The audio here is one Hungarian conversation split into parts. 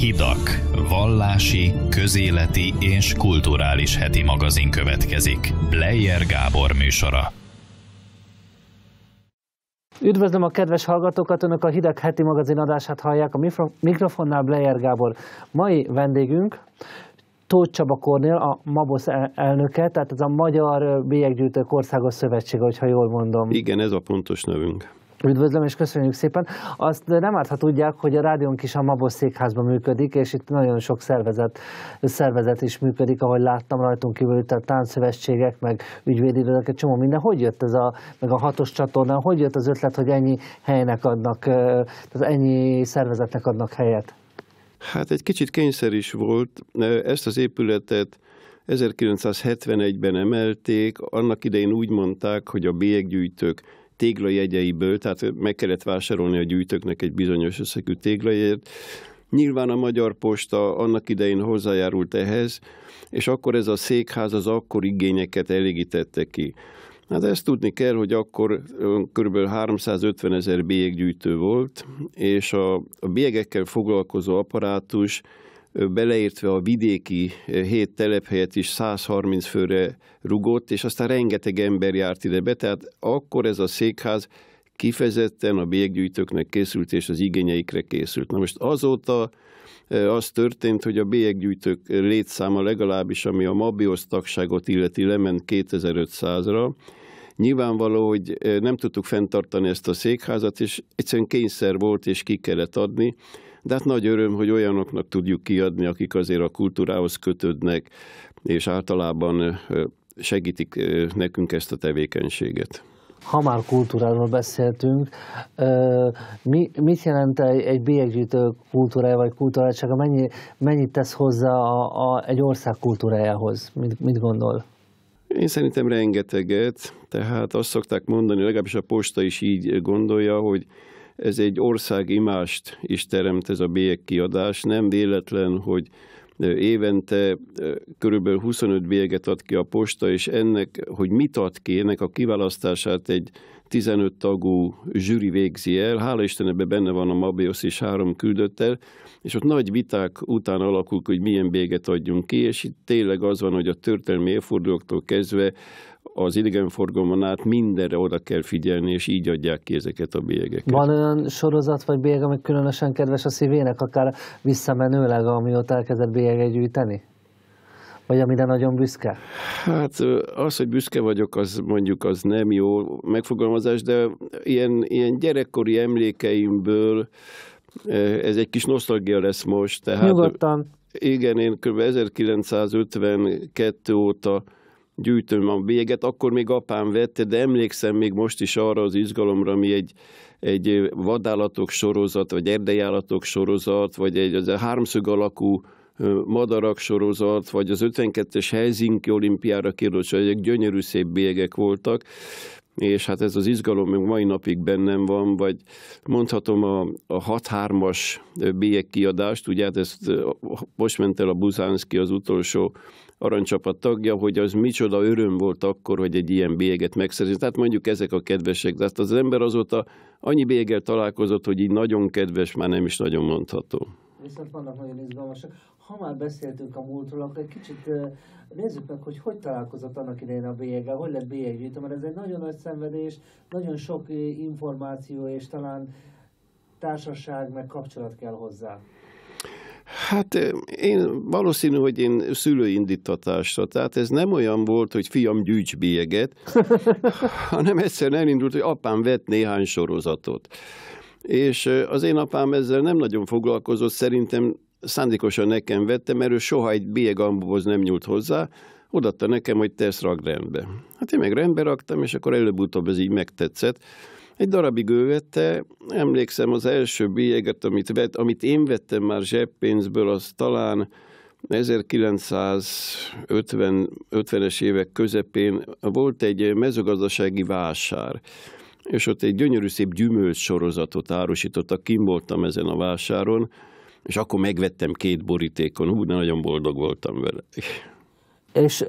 Hidak, vallási, közéleti és kulturális heti magazin következik. Bleyer Gábor műsora. Üdvözlöm a kedves hallgatókat! Önök a Hidak heti magazin adását hallják a mikrofonnál Bleyer Gábor. Mai vendégünk Tóth Csaba Kornél, a MABOSZ elnöke, tehát ez a Magyar Bélyeggyűjtők Országos Szövetsége, hogyha jól mondom. Igen, ez a pontos nevünk. Üdvözlöm és köszönjük szépen. Azt nem árt, ha tudják, hogy a rádiónk is a Mabos székházban működik, és itt nagyon sok szervezet, szervezet is működik, ahogy láttam rajtunk kívül, a táncszövetségek, meg ügyvédi egy csomó minden. Hogy jött ez a, meg a hatos csatornán, hogy jött az ötlet, hogy ennyi helynek adnak, tehát ennyi szervezetnek adnak helyet? Hát egy kicsit kényszer is volt. Ezt az épületet 1971-ben emelték, annak idején úgy mondták, hogy a bélyeggyűjtők téglajegyeiből, tehát meg kellett vásárolni a gyűjtőknek egy bizonyos összegű téglajegyet. Nyilván a Magyar Posta annak idején hozzájárult ehhez, és akkor ez a székház az akkor igényeket elégítette ki. Hát ezt tudni kell, hogy akkor kb. 350 ezer bélyeggyűjtő volt, és a, a bélyegekkel foglalkozó apparátus beleértve a vidéki eh, hét telephelyet is 130 főre rugott, és aztán rengeteg ember járt ide be, tehát akkor ez a székház kifejezetten a bélyeggyűjtőknek készült, és az igényeikre készült. Na most azóta eh, az történt, hogy a bélyeggyűjtők létszáma legalábbis, ami a Mabiosz tagságot illeti, lement 2500-ra, Nyilvánvaló, hogy eh, nem tudtuk fenntartani ezt a székházat, és egyszerűen kényszer volt, és ki kellett adni de hát nagy öröm, hogy olyanoknak tudjuk kiadni, akik azért a kultúrához kötődnek, és általában segítik nekünk ezt a tevékenységet ha már kultúráról beszéltünk, mi, mit jelent egy bélyeggyűjtő kultúrája vagy kultúráltsága, mennyi, mennyit tesz hozzá a, a, egy ország kultúrájához? Mit, mit gondol? Én szerintem rengeteget, tehát azt szokták mondani, legalábbis a posta is így gondolja, hogy ez egy ország imást is teremt ez a kiadás. Nem véletlen, hogy évente körülbelül 25 bélyeget ad ki a posta, és ennek, hogy mit ad ki, ennek a kiválasztását egy 15 tagú zsűri végzi el. Hála Isten, ebben benne van a Mabiosz is három küldöttel, és ott nagy viták után alakul, hogy milyen béget adjunk ki, és itt tényleg az van, hogy a történelmi évfordulóktól kezdve az idegenforgalmon át mindenre oda kell figyelni, és így adják ki ezeket a bélyegeket. Van olyan sorozat vagy bélyeg, ami különösen kedves a szívének, akár visszamenőleg, amióta elkezdett bélyeget gyűjteni? vagy amire nagyon büszke? Hát az, hogy büszke vagyok, az mondjuk az nem jó megfogalmazás, de ilyen, ilyen gyerekkori emlékeimből ez egy kis nosztalgia lesz most. Tehát, Nyugodtan. Igen, én kb. 1952 óta gyűjtöm a véget, akkor még apám vette, de emlékszem még most is arra az izgalomra, ami egy, egy vadállatok sorozat, vagy erdejállatok sorozat, vagy egy az a háromszög alakú madarak sorozat, vagy az 52-es Helsinki olimpiára hogy szóval ezek gyönyörű szép bélyegek voltak, és hát ez az izgalom még mai napig bennem van, vagy mondhatom a, a 6-3-as kiadást, ugye hát ezt most ment el a Buzánszki az utolsó aranycsapat tagja, hogy az micsoda öröm volt akkor, hogy egy ilyen bélyeget megszerzett. Tehát mondjuk ezek a kedvesek. azt hát az ember azóta annyi béggel találkozott, hogy így nagyon kedves már nem is nagyon mondható. Viszont vannak nagyon izgalmasak. Ha már beszéltünk a múltról, akkor egy kicsit nézzük meg, hogy hogy találkozott annak idején a bélyeggel, hogy lett bélyeggyűjtő, mert ez egy nagyon nagy szenvedés, nagyon sok információ, és talán társaság meg kapcsolat kell hozzá. Hát én valószínű, hogy én szülőindítatásra, tehát ez nem olyan volt, hogy fiam gyűjts bélyeget, hanem egyszerűen elindult, hogy apám vett néhány sorozatot. És az én apám ezzel nem nagyon foglalkozott, szerintem szándékosan nekem vette, mert ő soha egy bélyegambohoz nem nyúlt hozzá, odatta nekem, hogy te ezt rakd rendbe. Hát én meg rendbe raktam, és akkor előbb-utóbb ez így megtetszett. Egy darabig ő vette, emlékszem az első bélyeget, amit, vett, amit én vettem már zseppénzből, az talán 1950-es évek közepén volt egy mezőgazdasági vásár, és ott egy gyönyörű szép gyümölcs sorozatot árusítottak, kim voltam ezen a vásáron, és akkor megvettem két borítékon, úgy nagyon boldog voltam vele. És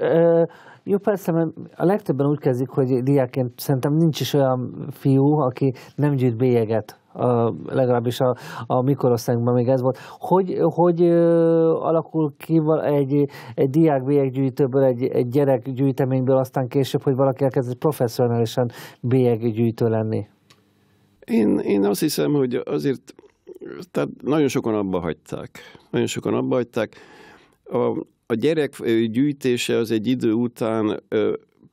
jó, persze, mert a legtöbben úgy kezdik, hogy diákként szerintem nincs is olyan fiú, aki nem gyűjt bélyeget a, legalábbis a, a mikorosztályunkban még ez volt. Hogy, hogy ö, alakul ki egy, egy diák bélyeggyűjtőből, egy, egy gyerek gyűjteményből, aztán később, hogy valaki elkezd professzionálisan bélyeggyűjtő lenni? Én, én azt hiszem, hogy azért tehát nagyon sokan abba hagyták. Nagyon sokan abba hagyták. A, a gyerek gyűjtése az egy idő után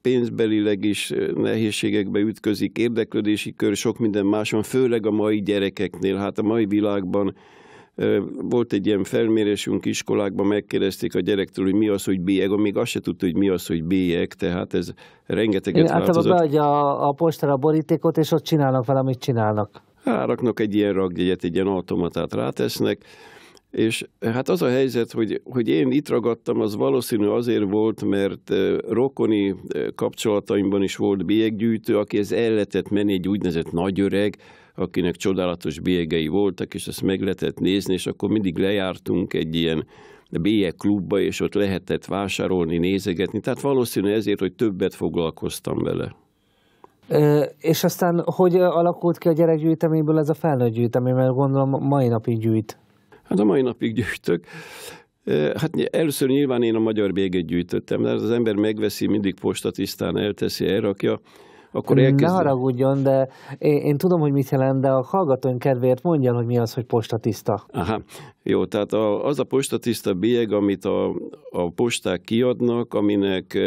pénzbelileg is nehézségekbe ütközik, érdeklődési kör, sok minden máson, főleg a mai gyerekeknél. Hát a mai világban volt egy ilyen felmérésünk iskolákban, megkérdezték a gyerektől, hogy mi az, hogy bélyeg, még azt se tudta, hogy mi az, hogy bélyeg, tehát ez rengeteget Igen, változott. Általában beadja a, a postára a borítékot, és ott csinálnak valamit csinálnak. Ráraknak egy ilyen ragjegyet, egy ilyen automatát rátesznek, és eh, hát az a helyzet, hogy, hogy én itt ragadtam, az valószínű azért volt, mert eh, rokoni eh, kapcsolataimban is volt bélyeggyűjtő, aki ez el lehetett menni, egy úgynevezett nagyöreg, akinek csodálatos bélyegei voltak, és ezt meg lehetett nézni, és akkor mindig lejártunk egy ilyen bélyeg klubba, és ott lehetett vásárolni, nézegetni. Tehát valószínű ezért, hogy többet foglalkoztam vele. Ö, és aztán hogy alakult ki a gyerekgyűjteményből ez a felnőtt gyűjtemény, mert gondolom mai napig gyűjt? Hát a mai napig gyűjtök. Hát először nyilván én a magyar béget gyűjtöttem, mert az ember megveszi, mindig postatisztán elteszi, elrakja, akkor elkezdve... Ne haragudjon, de én, én tudom, hogy mit jelent, de a hallgatóink kedvéért mondjan, hogy mi az, hogy postatiszta. Aha, jó, tehát a, az a postatiszta bélyeg, amit a, a posták kiadnak, aminek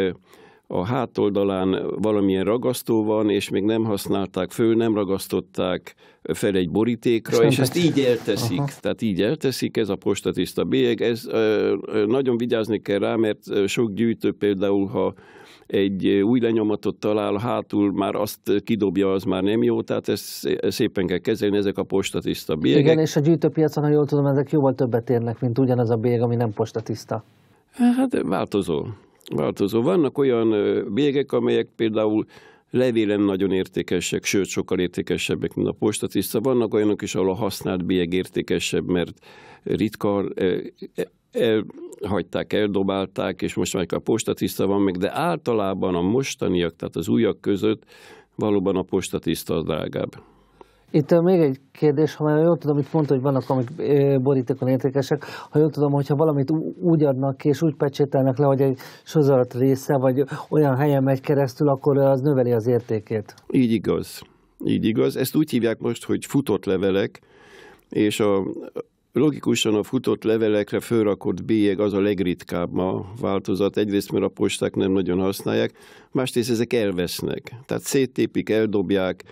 a hátoldalán valamilyen ragasztó van, és még nem használták föl, nem ragasztották fel egy borítékra, és, és ezt így elteszik. Aha. Tehát így elteszik, ez a postatiszta bélyeg. Ez, nagyon vigyázni kell rá, mert sok gyűjtő például, ha egy új lenyomatot talál, hátul már azt kidobja, az már nem jó, tehát ezt szépen kell kezelni, ezek a postatiszta bélyegek. Igen, és a gyűjtőpiacon, ha jól tudom, ezek jóval többet érnek, mint ugyanaz a bélyeg, ami nem postatiszta. Hát változó változó. Vannak olyan bégek, amelyek például levélen nagyon értékesek, sőt, sokkal értékesebbek, mint a postatiszta. Vannak olyanok is, ahol a használt bélyeg értékesebb, mert ritka e, elhagyták, eldobálták, és most már a postatiszta van meg, de általában a mostaniak, tehát az újak között valóban a postatiszta az drágább. Itt még egy kérdés, ha már jól tudom, itt mondta, hogy vannak, amik borítékon értékesek, ha jól tudom, hogyha valamit úgy adnak ki, és úgy pecsételnek le, hogy egy sozalat része, vagy olyan helyen megy keresztül, akkor az növeli az értékét. Így igaz. Így igaz. Ezt úgy hívják most, hogy futott levelek, és a, Logikusan a futott levelekre fölrakott bélyeg az a legritkább ma változat, egyrészt mert a posták nem nagyon használják, másrészt ezek elvesznek. Tehát széttépik, eldobják,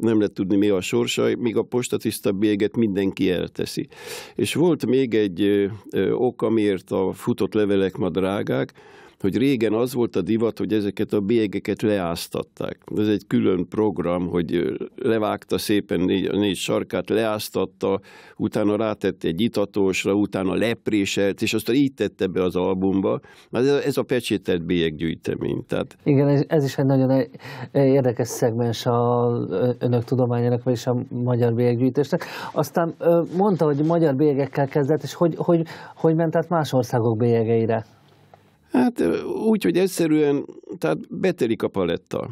nem lehet tudni mi a sorsa, míg a postatiszta béget mindenki elteszi. És volt még egy ok, amiért a futott levelek ma drágák, hogy régen az volt a divat, hogy ezeket a bélyegeket leáztatták. Ez egy külön program, hogy levágta szépen négy, négy sarkát, leáztatta, utána rátette egy itatósra, utána lepréselt, és aztán így tette be az albumba. Ez, ez a pecsételt bélyeggyűjtemény. Tehát... Igen, ez is egy nagyon e- e- érdekes szegmens a önök tudományának, vagyis a magyar bélyeggyűjtésnek. Aztán mondta, hogy magyar bélyegekkel kezdett, és hogy, hogy, hogy ment át más országok bélyegeire? Hát úgy, hogy egyszerűen, tehát betelik a paletta.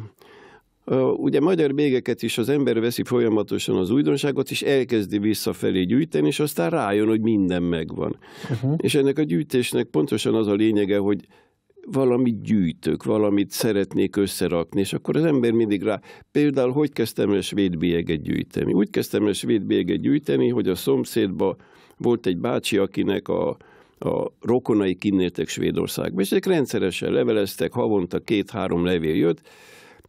Ugye magyar bégeket is az ember veszi folyamatosan az újdonságot, és elkezdi visszafelé gyűjteni, és aztán rájön, hogy minden megvan. Uh-huh. És ennek a gyűjtésnek pontosan az a lényege, hogy valamit gyűjtök, valamit szeretnék összerakni, és akkor az ember mindig rá... Például, hogy kezdtem el svéd gyűjteni? Úgy kezdtem el svéd gyűjteni, hogy a szomszédba volt egy bácsi, akinek a a rokonai kinnéltek Svédországba, és ezek rendszeresen leveleztek, havonta két-három levél jött,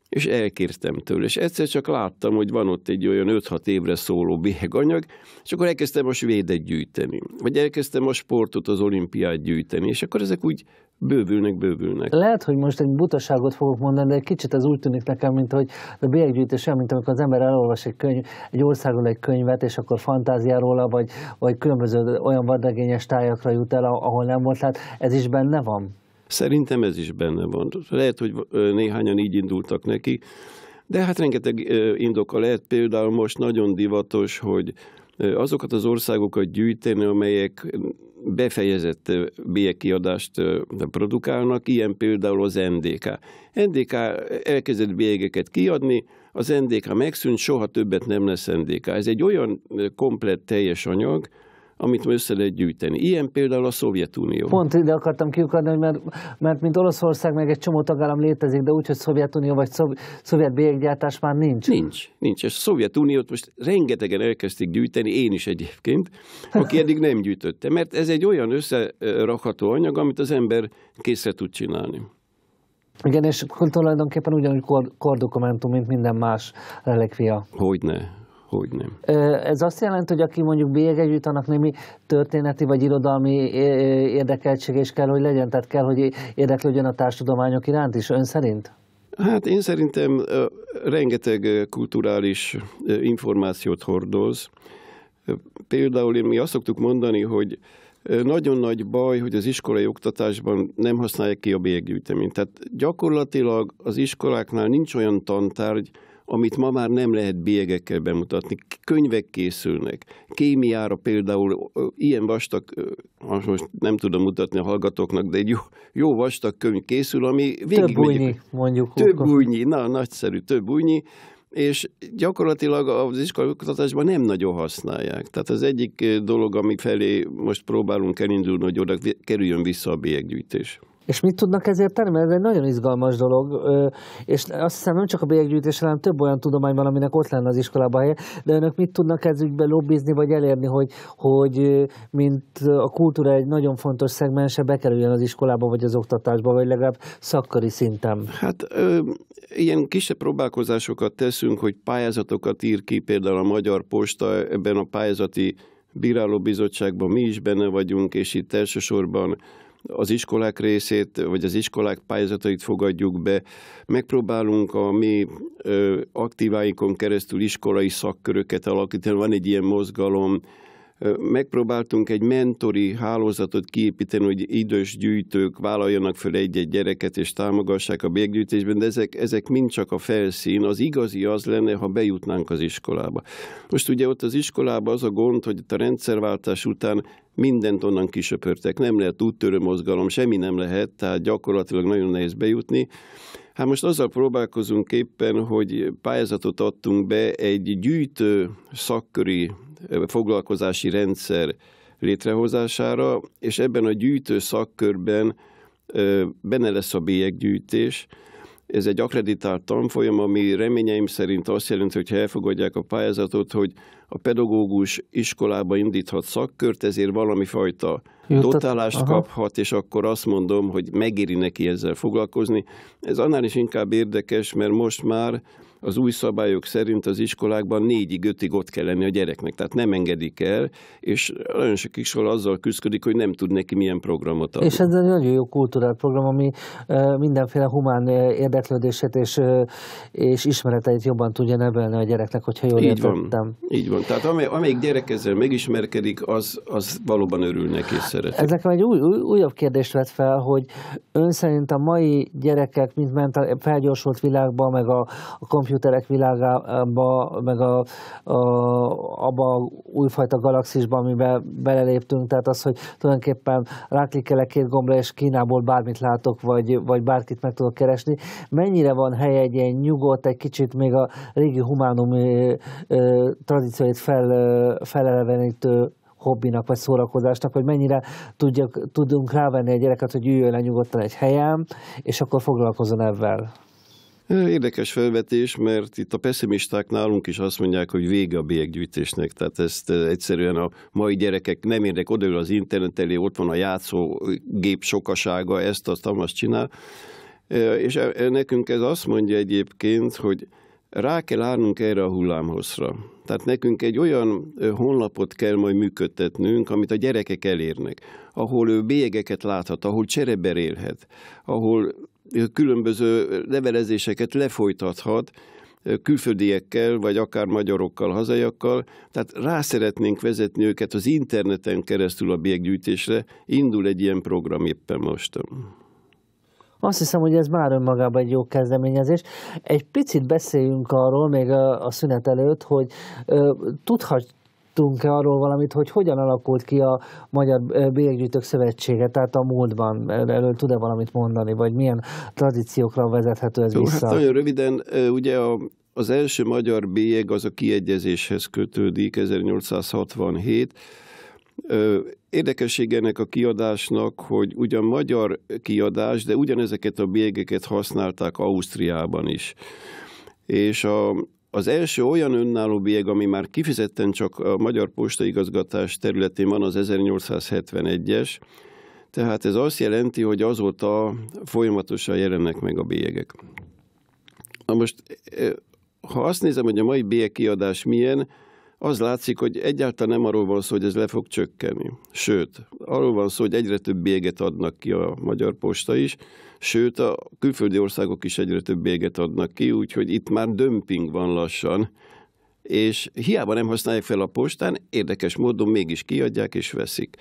és elkértem tőle. És egyszer csak láttam, hogy van ott egy olyan 5-6 évre szóló bieganyag, és akkor elkezdtem a svédet gyűjteni, vagy elkezdtem a sportot, az olimpiát gyűjteni, és akkor ezek úgy bővülnek, bővülnek. Lehet, hogy most egy butaságot fogok mondani, de egy kicsit az úgy tűnik nekem, mint hogy a bélyeggyűjtés olyan, mint amikor az ember elolvas egy, könyv, egy országról egy könyvet, és akkor fantáziáról, róla, vagy, vagy különböző olyan vadregényes tájakra jut el, ahol nem volt. Tehát ez is benne van? Szerintem ez is benne van. Lehet, hogy néhányan így indultak neki, de hát rengeteg indoka lehet, például most nagyon divatos, hogy azokat az országokat gyűjteni, amelyek befejezett bélyegkiadást produkálnak, ilyen például az NDK. NDK elkezdett bélyegeket kiadni, az NDK megszűnt, soha többet nem lesz NDK. Ez egy olyan komplett teljes anyag, amit össze lehet gyűjteni. Ilyen például a Szovjetunió. Pont ide akartam kiukadni, hogy mert, mert mint Oroszország meg egy csomó tagállam létezik, de úgy, hogy Szovjetunió vagy szov, szovjet bélyeggyártás már nincs. Nincs, nincs. És a Szovjetuniót most rengetegen elkezdték gyűjteni, én is egyébként, aki eddig nem gyűjtötte. Mert ez egy olyan összerakható anyag, amit az ember készre tud csinálni. Igen, és tulajdonképpen ugyanúgy kor, kordokumentum, mint minden más relikvia. Hogyne, hogy nem. Ez azt jelenti, hogy aki mondjuk bélyegre annak némi történeti vagy irodalmi érdekeltség is kell, hogy legyen, tehát kell, hogy érdeklődjön a társadalmányok iránt is, ön szerint? Hát én szerintem rengeteg kulturális információt hordoz. Például én mi azt szoktuk mondani, hogy nagyon nagy baj, hogy az iskolai oktatásban nem használják ki a bélyeggyűjteményt. Tehát gyakorlatilag az iskoláknál nincs olyan tantárgy, amit ma már nem lehet bélyegekkel bemutatni. Könyvek készülnek. Kémiára például ilyen vastag, most nem tudom mutatni a hallgatóknak, de egy jó, jó vastag könyv készül, ami végig... Több bújnyi, mondjuk. Több bújnyi, na, nagyszerű, több bújnyi. és gyakorlatilag az iskolakutatásban nem nagyon használják. Tehát az egyik dolog, ami felé most próbálunk elindulni, hogy oda kerüljön vissza a bélyeggyűjtés. És mit tudnak ezért tenni? Mert ez egy nagyon izgalmas dolog, és azt hiszem nem csak a bélyeggyűjtés, hanem több olyan tudomány van, aminek ott lenne az iskolában helye, de önök mit tudnak ez ügybe lobbizni, vagy elérni, hogy, hogy mint a kultúra egy nagyon fontos szegmense bekerüljön az iskolába, vagy az oktatásba, vagy legalább szakkari szinten? Hát ö, ilyen kisebb próbálkozásokat teszünk, hogy pályázatokat ír ki például a Magyar Posta ebben a pályázati bírálóbizottságban mi is benne vagyunk, és itt elsősorban az iskolák részét, vagy az iskolák pályázatait fogadjuk be, megpróbálunk a mi aktíváinkon keresztül iskolai szakköröket alakítani, van egy ilyen mozgalom, megpróbáltunk egy mentori hálózatot kiépíteni, hogy idős gyűjtők vállaljanak föl egy-egy gyereket és támogassák a bérgyűjtésben, de ezek, ezek mind csak a felszín. Az igazi az lenne, ha bejutnánk az iskolába. Most ugye ott az iskolában az a gond, hogy a rendszerváltás után mindent onnan kisöpörtek, nem lehet úttörő mozgalom, semmi nem lehet, tehát gyakorlatilag nagyon nehéz bejutni. Hát most azzal próbálkozunk éppen, hogy pályázatot adtunk be egy gyűjtő szakköri foglalkozási rendszer létrehozására, és ebben a gyűjtő szakkörben benne lesz a bélyeggyűjtés, ez egy akreditált tanfolyam, ami reményeim szerint azt jelenti, hogy ha elfogadják a pályázatot, hogy a pedagógus iskolába indíthat szakkört, ezért valami fajta Juttat, dotálást kaphat, és akkor azt mondom, hogy megéri neki ezzel foglalkozni. Ez annál is inkább érdekes, mert most már az új szabályok szerint az iskolákban négyig, ötig ott kell lenni a gyereknek, tehát nem engedik el, és nagyon sok iskola azzal küzdik, hogy nem tud neki milyen programot adni. És ez egy nagyon jó kultúrál program, ami mindenféle humán érdeklődését és, és ismereteit jobban tudja nevelni a gyereknek, hogyha jól Így értettem. Van. Így van. Tehát amely, amelyik gyerek ezzel megismerkedik, az, az valóban örül neki és szeret. Ez nekem egy új, új, újabb kérdést vett fel, hogy ön szerint a mai gyerekek, mint ment a felgyorsult világban, meg a, a komputerek világába, meg a, a, abba a újfajta galaxisba, amiben beleléptünk, tehát az, hogy tulajdonképpen ráklikkelek két gombra, és Kínából bármit látok, vagy, vagy bárkit meg tudok keresni. Mennyire van hely egy ilyen nyugodt, egy kicsit még a régi humánum ö, tradícióit fel, ö, felelevenítő hobbinak, vagy szórakozásnak, hogy mennyire tudjuk, tudunk rávenni a gyereket, hogy üljön le nyugodtan egy helyen, és akkor foglalkozzon ebben. Érdekes felvetés, mert itt a pessimisták nálunk is azt mondják, hogy vége a bélyeggyűjtésnek. Tehát ezt egyszerűen a mai gyerekek nem érnek, oda, az internet elé, ott van a játszógép sokasága, ezt, azt, azt csinál. És e, e, nekünk ez azt mondja egyébként, hogy rá kell állnunk erre a hullámhozra. Tehát nekünk egy olyan honlapot kell majd működtetnünk, amit a gyerekek elérnek, ahol ő bélyegeket láthat, ahol csereber élhet, ahol különböző levelezéseket lefolytathat, külföldiekkel, vagy akár magyarokkal, hazaiakkal, tehát rá szeretnénk vezetni őket az interneten keresztül a békgyűjtésre. Indul egy ilyen program éppen most. Azt hiszem, hogy ez már önmagában egy jó kezdeményezés. Egy picit beszéljünk arról még a, a szünet előtt, hogy ö, tudhat, tudtunk-e arról valamit, hogy hogyan alakult ki a Magyar Bélyeggyűjtők Szövetsége, tehát a múltban erről tud-e valamit mondani, vagy milyen tradíciókra vezethető ez Jó, hát vissza? Hát nagyon röviden, ugye a az első magyar bélyeg az a kiegyezéshez kötődik, 1867. Érdekessége ennek a kiadásnak, hogy ugyan magyar kiadás, de ugyanezeket a bélyegeket használták Ausztriában is. És a, az első olyan önálló bieg, ami már kifizetten, csak a Magyar Posta igazgatás területén van, az 1871-es, tehát ez azt jelenti, hogy azóta folyamatosan jelennek meg a bélyegek. Na most, e, ha azt nézem, hogy a mai bélyeg kiadás milyen, az látszik, hogy egyáltalán nem arról van szó, hogy ez le fog csökkenni. Sőt, arról van szó, hogy egyre több bélyeget adnak ki a Magyar Posta is, sőt a külföldi országok is egyre több éget adnak ki, úgyhogy itt már dömping van lassan, és hiába nem használják fel a postán, érdekes módon mégis kiadják és veszik.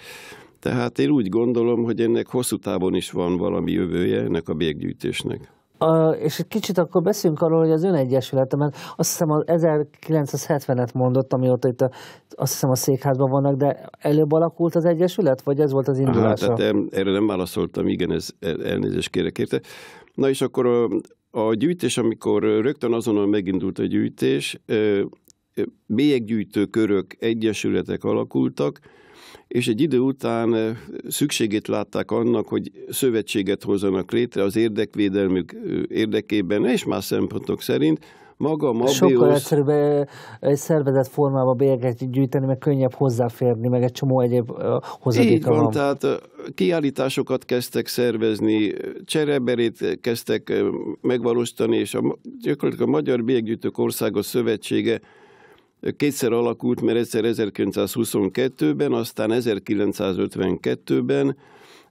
Tehát én úgy gondolom, hogy ennek hosszú távon is van valami jövője, ennek a béggyűjtésnek. A, és egy kicsit akkor beszéljünk arról, hogy az önegyesülete, mert azt hiszem az 1970-et mondott, amióta itt a, azt hiszem a székházban vannak, de előbb alakult az egyesület, vagy ez volt az indulása? Hát, hát erre nem válaszoltam, igen, ez, elnézést kérek érte. Na és akkor a, a gyűjtés, amikor rögtön azonnal megindult a gyűjtés, bélyeggyűjtő körök, egyesületek alakultak, és egy idő után szükségét látták annak, hogy szövetséget hozzanak létre az érdekvédelmük érdekében, és más szempontok szerint, maga Mabius... Sokkal egyszerűbb egy szervezet formába bélyegeket gyűjteni, meg könnyebb hozzáférni, meg egy csomó egyéb hozadéka Így van, van, tehát kiállításokat kezdtek szervezni, csereberét kezdtek megvalósítani, és a, gyakorlatilag a Magyar Bélyeggyűjtők Országos Szövetsége Kétszer alakult, mert egyszer 1922-ben, aztán 1952-ben,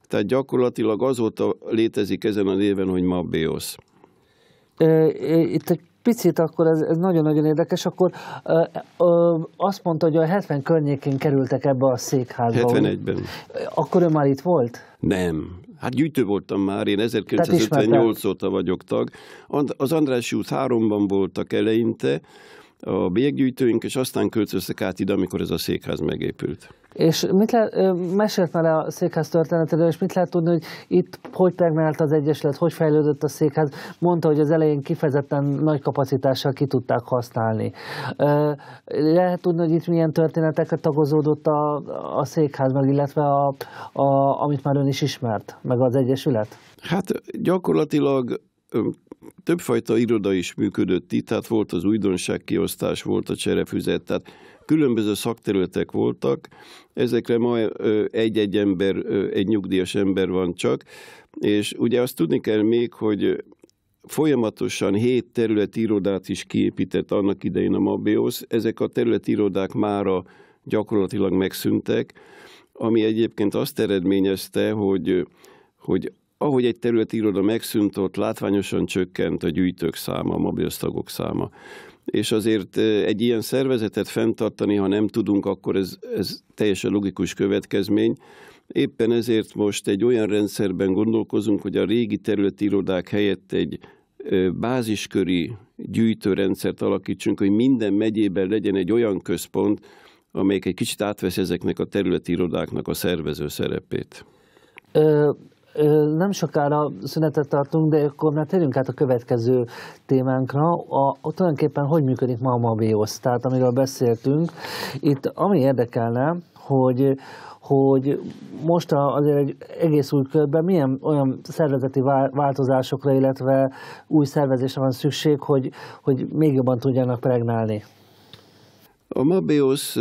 tehát gyakorlatilag azóta létezik ezen a néven, hogy Mabbeosz. Itt egy picit akkor ez, ez nagyon-nagyon érdekes, akkor ö, ö, azt mondta, hogy a 70 környékén kerültek ebbe a székházba. 71-ben. Akkor ő már itt volt? Nem. Hát gyűjtő voltam már, én 1958 óta vagyok tag. Az András út háromban voltak eleinte, a bélyeggyűjtőink, és aztán költöztek át ide, amikor ez a székház megépült. És mit le, mesélt már a székház történetéről, és mit lehet tudni, hogy itt hogy termelt az Egyesület, hogy fejlődött a székház? Mondta, hogy az elején kifejezetten nagy kapacitással ki tudták használni. Lehet tudni, hogy itt milyen történeteket tagozódott a, a székház, meg illetve a, a, amit már ön is ismert, meg az Egyesület? Hát gyakorlatilag többfajta iroda is működött itt, tehát volt az újdonságkiosztás, volt a cserefüzet, tehát különböző szakterületek voltak, ezekre ma egy-egy ember, egy nyugdíjas ember van csak, és ugye azt tudni kell még, hogy folyamatosan hét területi irodát is kiépített annak idején a Mabéosz. Ezek a területi irodák mára gyakorlatilag megszűntek, ami egyébként azt eredményezte, hogy, hogy ahogy egy területi iroda megszűnt, ott látványosan csökkent a gyűjtők száma, a mobilsztagok száma. És azért egy ilyen szervezetet fenntartani, ha nem tudunk, akkor ez, ez teljesen logikus következmény. Éppen ezért most egy olyan rendszerben gondolkozunk, hogy a régi területi irodák helyett egy bázisköri gyűjtőrendszert alakítsunk, hogy minden megyében legyen egy olyan központ, amelyik egy kicsit átvesz ezeknek a területi irodáknak a szervező szerepét nem sokára szünetet tartunk, de akkor már térjünk át a következő témánkra. A, a, tulajdonképpen hogy működik ma a Mabios, tehát amiről beszéltünk. Itt ami érdekelne, hogy hogy most azért egy egész új körben milyen olyan szervezeti változásokra, illetve új szervezésre van szükség, hogy, hogy még jobban tudjanak pregnálni? A Mabios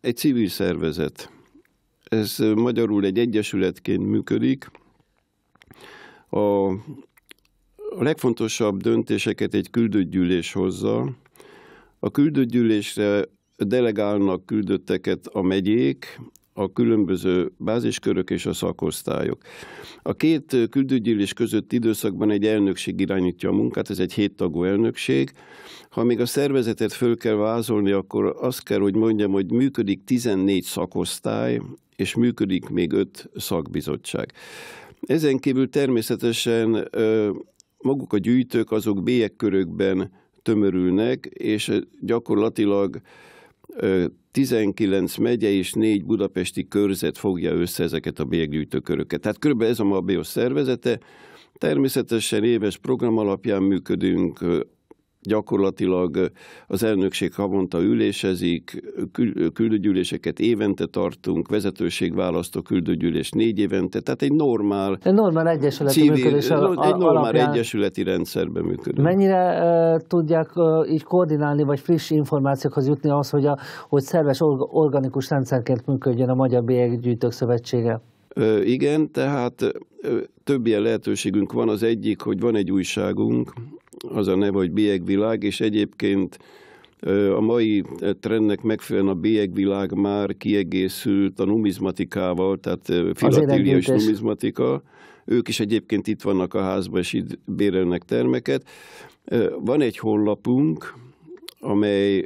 egy civil szervezet. Ez magyarul egy egyesületként működik, a, legfontosabb döntéseket egy küldött gyűlés hozza. A küldött gyűlésre delegálnak küldötteket a megyék, a különböző báziskörök és a szakosztályok. A két küldőgyűlés között időszakban egy elnökség irányítja a munkát, ez egy héttagú elnökség. Ha még a szervezetet föl kell vázolni, akkor azt kell, hogy mondjam, hogy működik 14 szakosztály, és működik még 5 szakbizottság. Ezen kívül természetesen maguk a gyűjtők azok bélyegkörökben tömörülnek, és gyakorlatilag 19 megye és 4 budapesti körzet fogja össze ezeket a bélyeggyűjtőköröket. Tehát körülbelül ez a MABIOS szervezete. Természetesen éves program alapján működünk, gyakorlatilag az elnökség havonta ülésezik, kül- küldőgyűléseket évente tartunk, vezetőség választó küldőgyűlés négy évente, tehát egy normál... Egy normál egyesületi civil, működés Egy normál alapján. egyesületi rendszerben működünk. Mennyire e, tudják e, így koordinálni, vagy friss információkhoz jutni az, hogy, a, hogy szerves organikus rendszerként működjön a Magyar Bélyeggyűjtők Szövetsége? Igen, tehát több ilyen lehetőségünk van. Az egyik, hogy van egy újságunk, az a neve, hogy bélyegvilág, és egyébként a mai trendnek megfelelően a bélyegvilág már kiegészült a numizmatikával, tehát filatéliás numizmatika. Ők is egyébként itt vannak a házban, és itt bérelnek termeket. Van egy honlapunk, amely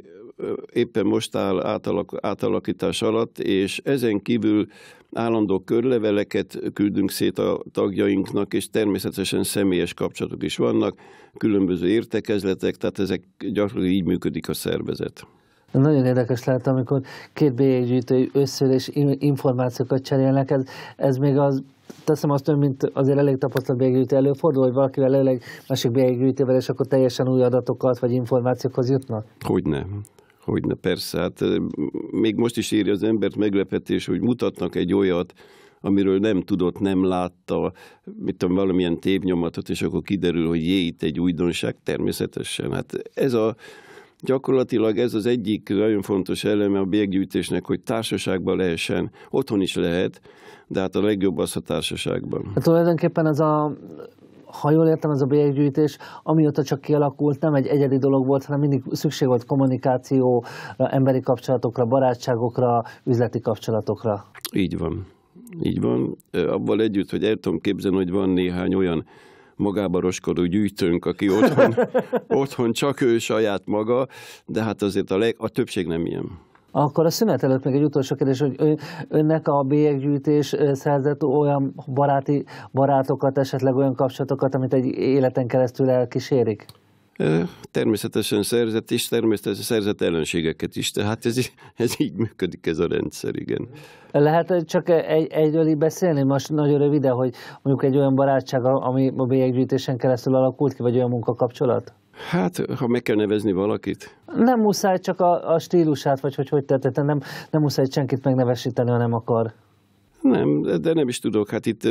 éppen most áll átalak, átalakítás alatt, és ezen kívül állandó körleveleket küldünk szét a tagjainknak, és természetesen személyes kapcsolatok is vannak, különböző értekezletek, tehát ezek gyakran így működik a szervezet. Nagyon érdekes lehet, amikor két bélyeggyűjtő összül és információkat cserélnek. Ez, ez még az teszem azt, hogy mint azért elég tapasztalt bélyeggyűjtő előfordul, hogy valakivel elég másik bélyeggyűjtővel, és akkor teljesen új adatokat vagy információkhoz jutnak? hogyne. Hogyne, persze, hát még most is írja az embert meglepetés, hogy mutatnak egy olyat, amiről nem tudott, nem látta, mit tudom, valamilyen tévnyomatot, és akkor kiderül, hogy jé, itt egy újdonság, természetesen. Hát ez a, gyakorlatilag ez az egyik nagyon fontos eleme a békgyűjtésnek, hogy társaságban lehessen, otthon is lehet, de hát a legjobb az a társaságban. Hát tulajdonképpen ez a ha jól értem, ez a bélyeggyűjtés, amióta csak kialakult, nem egy egyedi dolog volt, hanem mindig szükség volt kommunikáció, emberi kapcsolatokra, barátságokra, üzleti kapcsolatokra. Így van. Így van. Abban együtt, hogy el tudom képzelni, hogy van néhány olyan magába roskodó gyűjtőnk, aki otthon, otthon csak ő saját maga, de hát azért a, leg, a többség nem ilyen. Akkor a szünet előtt még egy utolsó kérdés, hogy önnek a bélyeggyűjtés szerzett olyan baráti barátokat, esetleg olyan kapcsolatokat, amit egy életen keresztül elkísérik? Természetesen szerzett, és természetesen szerzett ellenségeket is, tehát ez, ez így működik ez a rendszer, igen. Lehet csak e-, egy, egyről így beszélni, most nagyon röviden, hogy mondjuk egy olyan barátság, ami a bélyeggyűjtésen keresztül alakult ki, vagy olyan munkakapcsolat? Hát, ha meg kell nevezni valakit. Nem muszáj csak a, a stílusát, vagy hogy hogy tett, nem, nem muszáj senkit megnevesíteni, ha nem akar. Nem, de nem is tudok. Hát itt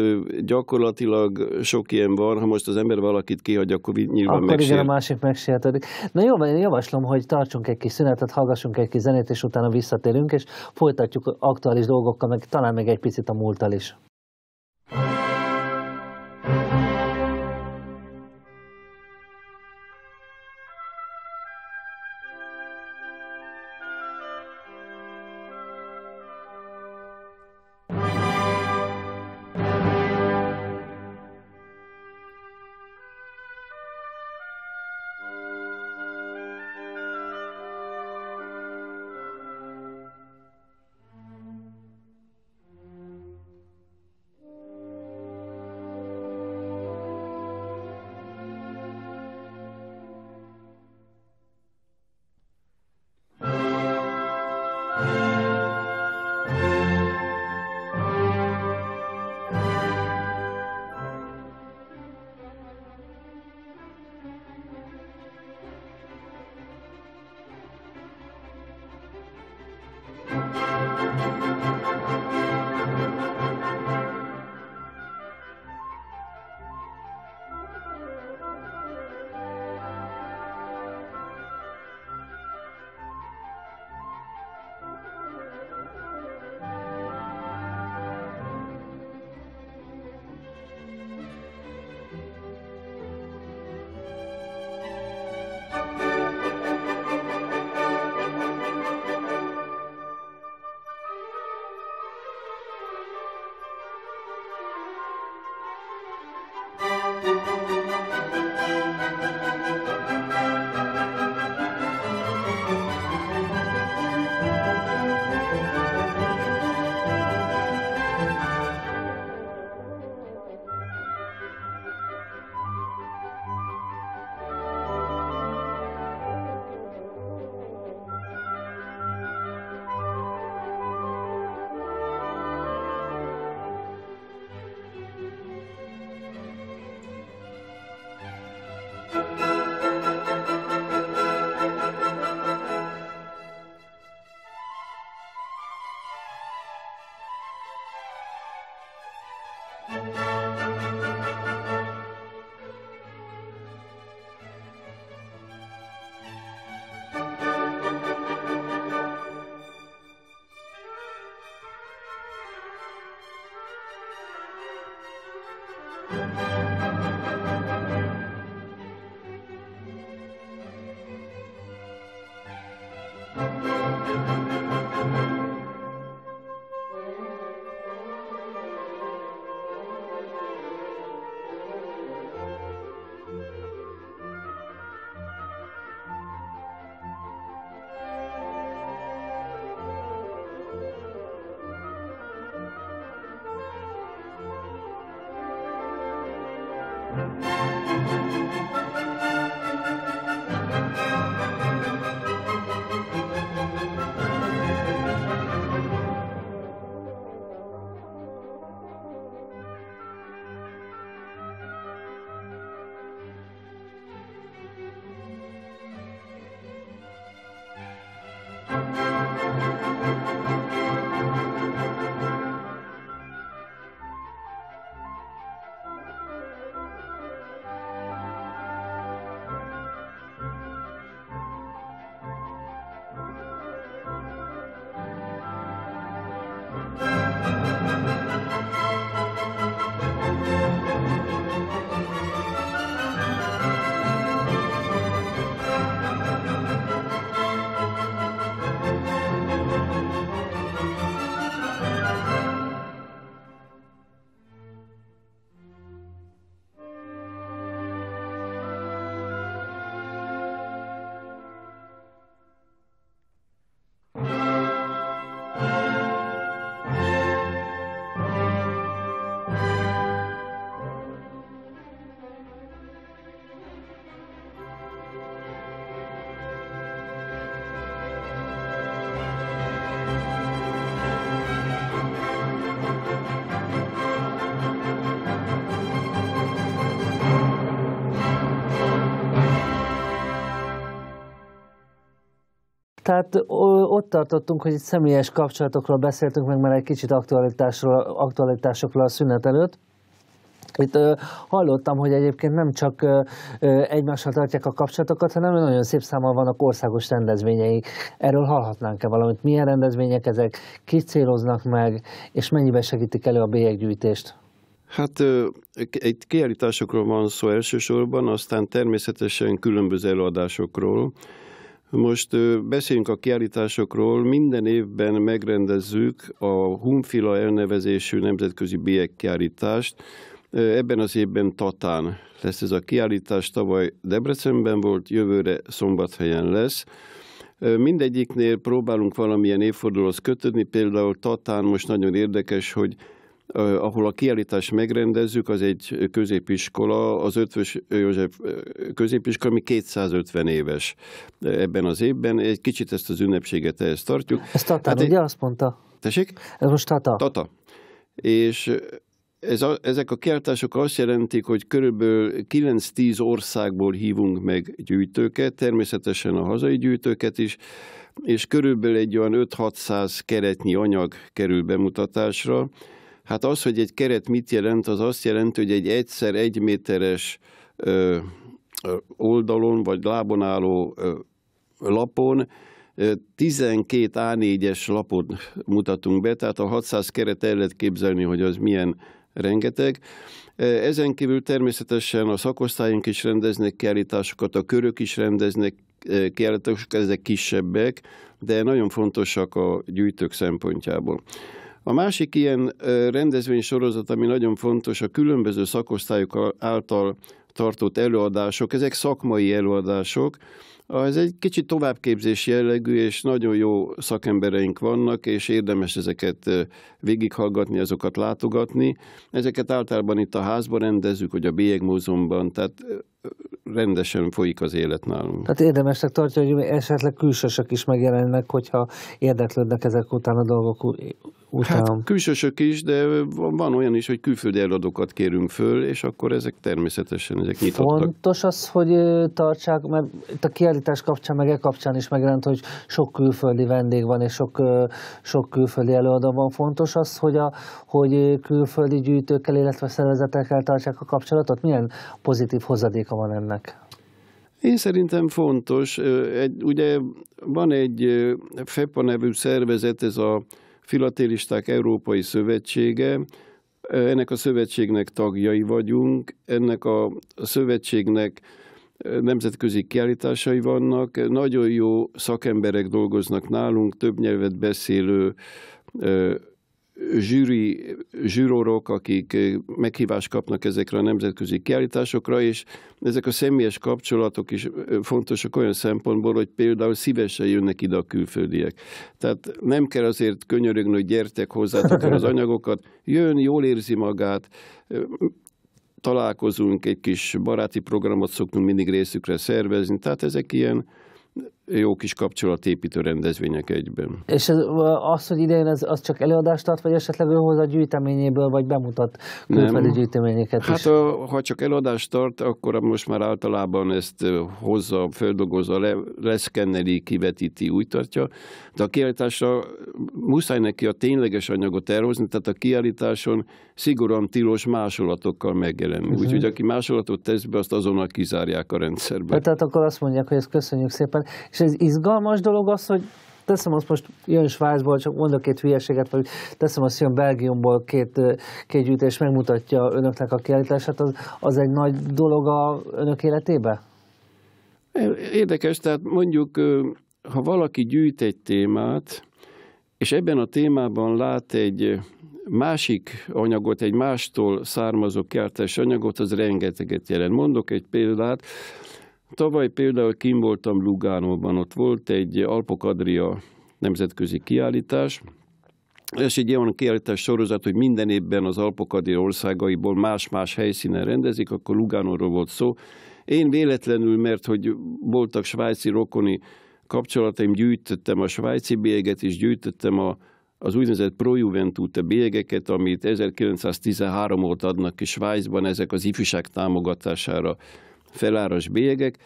gyakorlatilag sok ilyen van. Ha most az ember valakit kihagy, akkor nyilván Akkor megsért. igen, a másik megsértődik. Na jó, én javaslom, hogy tartsunk egy kis szünetet, hallgassunk egy kis zenét, és utána visszatérünk, és folytatjuk aktuális dolgokkal, meg talán még egy picit a múltal is. Tehát ott tartottunk, hogy itt személyes kapcsolatokról beszéltünk, meg már egy kicsit aktualitásról, aktualitásokról a szünet előtt. Itt hallottam, hogy egyébként nem csak egymással tartják a kapcsolatokat, hanem nagyon szép számmal vannak országos rendezvényei. Erről hallhatnánk-e valamit? Milyen rendezvények ezek? Ki céloznak meg? És mennyiben segítik elő a bélyeggyűjtést? Hát egy kiállításokról van szó elsősorban, aztán természetesen különböző előadásokról. Most beszéljünk a kiállításokról. Minden évben megrendezzük a Humfila elnevezésű nemzetközi biek kiállítást. Ebben az évben Tatán lesz ez a kiállítás, tavaly Debrecenben volt, jövőre Szombathelyen lesz. Mindegyiknél próbálunk valamilyen évfordulóhoz kötődni, például Tatán most nagyon érdekes, hogy ahol a kiállítást megrendezzük, az egy középiskola, az Ötvös József középiskola, ami 250 éves ebben az évben. Egy kicsit ezt az ünnepséget ehhez tartjuk. Ez Tata, hát, ugye egy... azt mondta? Tessék? Ez most Tata. Tata. És ez a, ezek a kiáltások azt jelentik, hogy körülbelül 9-10 országból hívunk meg gyűjtőket, természetesen a hazai gyűjtőket is, és körülbelül egy olyan 5-600 keretnyi anyag kerül bemutatásra, Hát az, hogy egy keret mit jelent, az azt jelenti, hogy egy egyszer egy méteres ö, oldalon vagy lábon álló ö, lapon 12 A4-es lapot mutatunk be, tehát a 600 keret el lehet képzelni, hogy az milyen rengeteg. Ezen kívül természetesen a szakosztályunk is rendeznek kiállításokat, a körök is rendeznek kiállításokat, ezek kisebbek, de nagyon fontosak a gyűjtők szempontjából. A másik ilyen rendezvénysorozat, ami nagyon fontos, a különböző szakosztályok által tartott előadások, ezek szakmai előadások, ez egy kicsit továbbképzés jellegű, és nagyon jó szakembereink vannak, és érdemes ezeket végighallgatni, azokat látogatni. Ezeket általában itt a házban rendezzük, hogy a Bélyeg Múzeumban, tehát rendesen folyik az élet nálunk. Tehát érdemesnek tartja, hogy esetleg külsősök is megjelennek, hogyha érdeklődnek ezek után a dolgok Hát, után... Hát külsősök is, de van olyan is, hogy külföldi előadókat kérünk föl, és akkor ezek természetesen ezek nyitottak. Fontos az, hogy tartsák, mert itt a kiállítás kapcsán, meg e kapcsán is megjelent, hogy sok külföldi vendég van, és sok, sok külföldi előadó van. Fontos az, hogy, a, hogy külföldi gyűjtőkkel, illetve szervezetekkel tartsák a kapcsolatot? Milyen pozitív hozadéka van ennek? Én szerintem fontos. Egy, ugye van egy FEPA nevű szervezet, ez a Filatelisták Európai Szövetsége, ennek a szövetségnek tagjai vagyunk, ennek a szövetségnek nemzetközi kiállításai vannak, nagyon jó szakemberek dolgoznak nálunk, több nyelvet beszélő zsűri, zsűrórok, akik eh, meghívást kapnak ezekre a nemzetközi kiállításokra, és ezek a személyes kapcsolatok is eh, fontosak olyan szempontból, hogy például szívesen jönnek ide a külföldiek. Tehát nem kell azért könyörögni, hogy gyertek hozzátok az anyagokat, jön, jól érzi magát, eh, találkozunk, egy kis baráti programot szoktunk mindig részükre szervezni, tehát ezek ilyen jó kis kapcsolatépítő rendezvények egyben. És az, az hogy idején az, az csak előadást tart, vagy esetleg ő hoz a gyűjteményéből, vagy bemutat külföldi gyűjteményeket hát is? Hát ha csak előadást tart, akkor most már általában ezt hozza, földolgozza, le, leszkenneli, kivetíti, úgy tartja. De a kiállításra muszáj neki a tényleges anyagot elhozni, tehát a kiállításon szigorúan tilos másolatokkal megjelenni. Uh-huh. Úgyhogy aki másolatot tesz be, azt azonnal kizárják a rendszerbe. Hát, tehát akkor azt mondják, hogy ezt köszönjük szépen. És és ez izgalmas dolog az, hogy teszem azt most jön Svájcból, csak mondok két hülyeséget, vagy teszem azt jön Belgiumból két, két gyűjtés megmutatja önöknek a kiállítását, az, az egy nagy dolog a önök életébe? Érdekes, tehát mondjuk, ha valaki gyűjt egy témát, és ebben a témában lát egy másik anyagot, egy mástól származó kertes anyagot, az rengeteget jelent. Mondok egy példát, Tavaly például kim voltam Lugánóban, ott volt egy Alpokadria nemzetközi kiállítás, ez egy olyan kiállítás sorozat, hogy minden évben az Alpokadér országaiból más-más helyszínen rendezik, akkor Lugánóról volt szó. Én véletlenül, mert hogy voltak svájci rokoni kapcsolataim, gyűjtöttem a svájci bélyeget, és gyűjtöttem a, az úgynevezett projuventute bélyegeket, amit 1913 óta adnak ki Svájcban, ezek az ifjúság támogatására feláras bélyegek,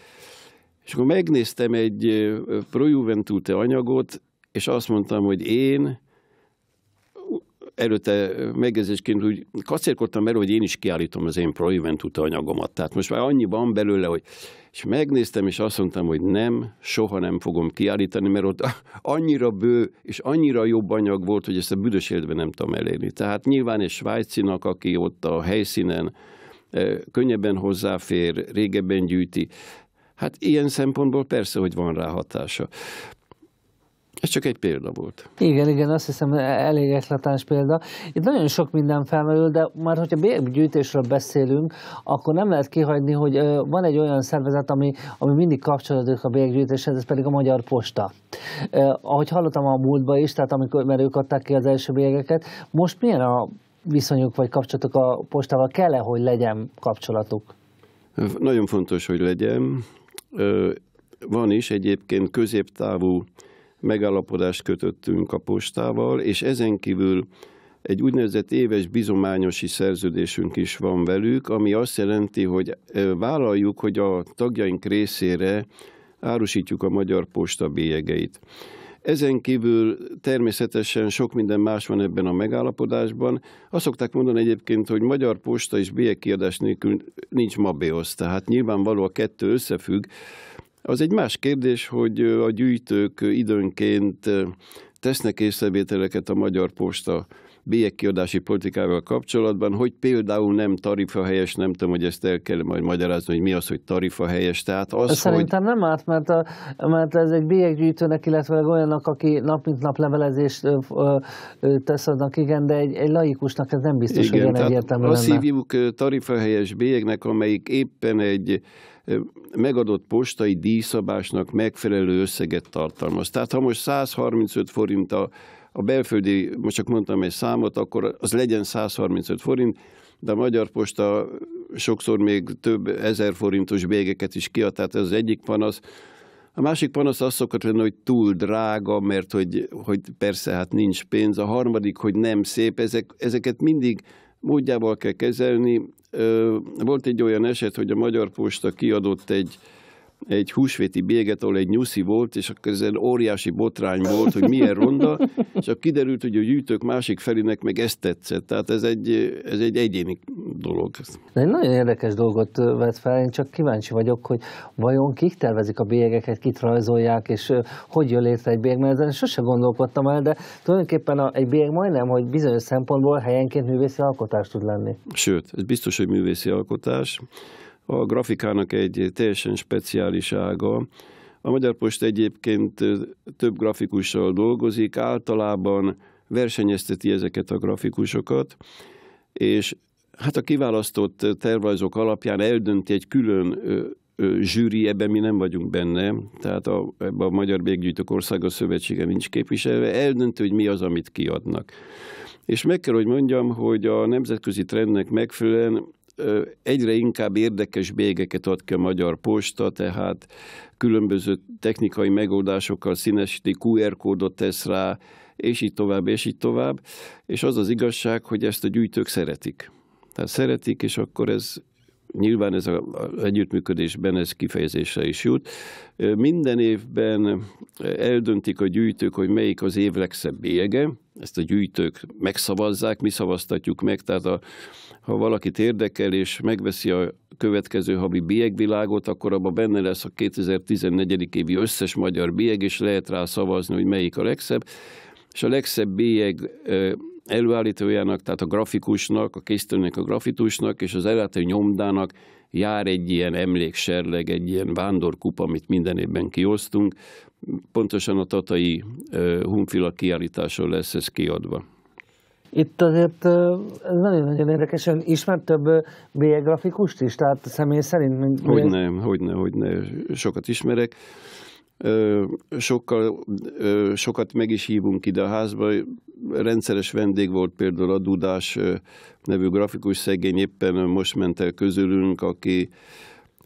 és akkor megnéztem egy Pro Juventute anyagot, és azt mondtam, hogy én előtte megjegyzésként úgy kacérkodtam elő, hogy én is kiállítom az én Pro Juventute anyagomat. Tehát most már annyi van belőle, hogy és megnéztem, és azt mondtam, hogy nem, soha nem fogom kiállítani, mert ott annyira bő és annyira jobb anyag volt, hogy ezt a büdös életben nem tudom elérni. Tehát nyilván egy svájcinak, aki ott a helyszínen könnyebben hozzáfér, régebben gyűjti. Hát ilyen szempontból persze, hogy van rá hatása. Ez csak egy példa volt. Igen, igen, azt hiszem e, elég eklatáns példa. Itt nagyon sok minden felmerül, de már hogyha bélyeggyűjtésről beszélünk, akkor nem lehet kihagyni, hogy van egy olyan szervezet, ami, ami mindig kapcsolódik a bélyeggyűjtéshez, ez pedig a Magyar Posta. Ahogy hallottam a múltban is, tehát amikor, mert ők adták ki az első bélyegeket, most milyen a viszonyuk vagy kapcsolatok a postával? Kell-e, hogy legyen kapcsolatuk? Nagyon fontos, hogy legyen. Van is egyébként középtávú megállapodást kötöttünk a postával, és ezen kívül egy úgynevezett éves bizományosi szerződésünk is van velük, ami azt jelenti, hogy vállaljuk, hogy a tagjaink részére árusítjuk a magyar posta bélyegeit. Ezen kívül természetesen sok minden más van ebben a megállapodásban. Azt szokták mondani egyébként, hogy Magyar Posta és kiadás nélkül nincs ma BEOSZ, tehát nyilvánvaló a kettő összefügg. Az egy más kérdés, hogy a gyűjtők időnként tesznek észrevételeket a Magyar Posta bélyegkiadási politikával kapcsolatban, hogy például nem tarifa helyes, nem tudom, hogy ezt el kell majd magyarázni, hogy mi az, hogy tarifa helyes. Tehát az, Szerintem hogy... nem át, mert, a, mert ez egy bélyeggyűjtőnek, illetve olyannak, aki nap mint nap levelezést ö, ö, tesz adnak, igen, de egy, egy laikusnak ez nem biztos, igen, hogy ilyen egyértelmű Azt hívjuk tarifa helyes bélyegnek, amelyik éppen egy megadott postai díjszabásnak megfelelő összeget tartalmaz. Tehát ha most 135 forint a a belföldi, most csak mondtam egy számot, akkor az legyen 135 forint, de a Magyar Posta sokszor még több ezer forintos bégeket is kiad, tehát ez az egyik panasz. A másik panasz az szokott lenni, hogy túl drága, mert hogy, hogy persze hát nincs pénz. A harmadik, hogy nem szép. Ezek, ezeket mindig módjával kell kezelni. Volt egy olyan eset, hogy a Magyar Posta kiadott egy egy húsvéti bélget, ahol egy nyuszi volt, és akkor ez egy óriási botrány volt, hogy milyen ronda, és akkor kiderült, hogy a gyűjtők másik felének meg ezt tetszett. Tehát ez egy, ez egy egyéni dolog. Egy nagyon érdekes dolgot vett fel, én csak kíváncsi vagyok, hogy vajon kik tervezik a bélyegeket, kit rajzolják, és hogy jön létre egy bélyeg, mert ezen sose gondolkodtam el, de tulajdonképpen a, egy bélyeg majdnem, hogy bizonyos szempontból helyenként művészi alkotás tud lenni. Sőt, ez biztos, hogy művészi alkotás a grafikának egy teljesen speciálisága. A Magyar Post egyébként több grafikussal dolgozik, általában versenyezteti ezeket a grafikusokat, és hát a kiválasztott tervrajzok alapján eldönti egy külön zsűri, ebben mi nem vagyunk benne, tehát a, ebben a Magyar Békgyűjtők Országos Szövetsége nincs képviselve, eldönti, hogy mi az, amit kiadnak. És meg kell, hogy mondjam, hogy a nemzetközi trendnek megfelelően egyre inkább érdekes bégeket ad ki a magyar posta, tehát különböző technikai megoldásokkal színesíti, QR kódot tesz rá, és így tovább, és így tovább. És az az igazság, hogy ezt a gyűjtők szeretik. Tehát szeretik, és akkor ez nyilván ez az együttműködésben ez kifejezésre is jut. Minden évben eldöntik a gyűjtők, hogy melyik az év legszebb bélyege, ezt a gyűjtők megszavazzák, mi szavaztatjuk meg, tehát a, ha valakit érdekel és megveszi a következő havi bélyegvilágot, akkor abban benne lesz a 2014. évi összes magyar bélyeg, és lehet rá szavazni, hogy melyik a legszebb és a legszebb bélyeg előállítójának, tehát a grafikusnak, a készítőnek, a grafitusnak és az előállító nyomdának jár egy ilyen emlékserleg, egy ilyen vándorkup, amit minden évben kiosztunk. Pontosan a Tatai Humfila kiállításon lesz ez kiadva. Itt azért ez nagyon-nagyon érdekesen ismert több BE grafikust is, tehát személy szerint? Hogy nem, hogy hogy sokat ismerek sokkal, sokat meg is hívunk ide a házba. Rendszeres vendég volt például a Dudás nevű grafikus szegény, éppen most ment el közülünk, aki